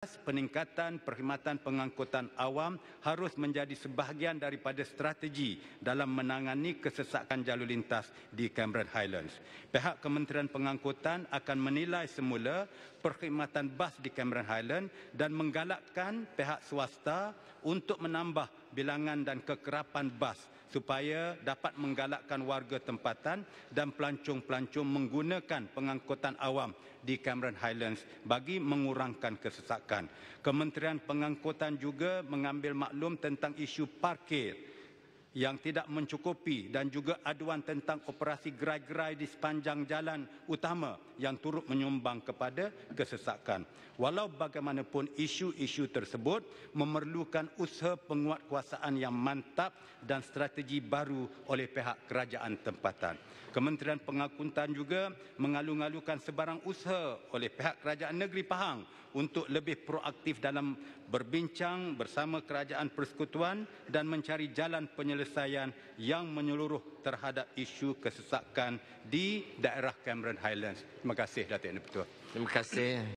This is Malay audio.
Peningkatan perkhidmatan pengangkutan awam harus menjadi sebahagian daripada strategi dalam menangani kesesakan jalur lintas di Cameron Highlands. Pihak Kementerian Pengangkutan akan menilai semula perkhidmatan bas di Cameron Highlands dan menggalakkan pihak swasta untuk menambah bilangan dan kekerapan bas supaya dapat menggalakkan warga tempatan dan pelancong-pelancong menggunakan pengangkutan awam di Cameron Highlands bagi mengurangkan kesesakan. Kementerian Pengangkutan juga mengambil maklum tentang isu parkir yang tidak mencukupi dan juga aduan tentang operasi gerai-gerai di sepanjang jalan utama yang turut menyumbang kepada kesesakan. Walau bagaimanapun isu-isu tersebut memerlukan usaha penguatkuasaan yang mantap dan strategi baru oleh pihak kerajaan tempatan. Kementerian Pengakuntan juga mengalu-alukan sebarang usaha oleh pihak kerajaan negeri Pahang untuk lebih proaktif dalam berbincang bersama kerajaan persekutuan dan mencari jalan penyelesaian penyelesaian yang menyeluruh terhadap isu kesesakan di daerah Cameron Highlands. Terima kasih Datuk Yang Terima kasih.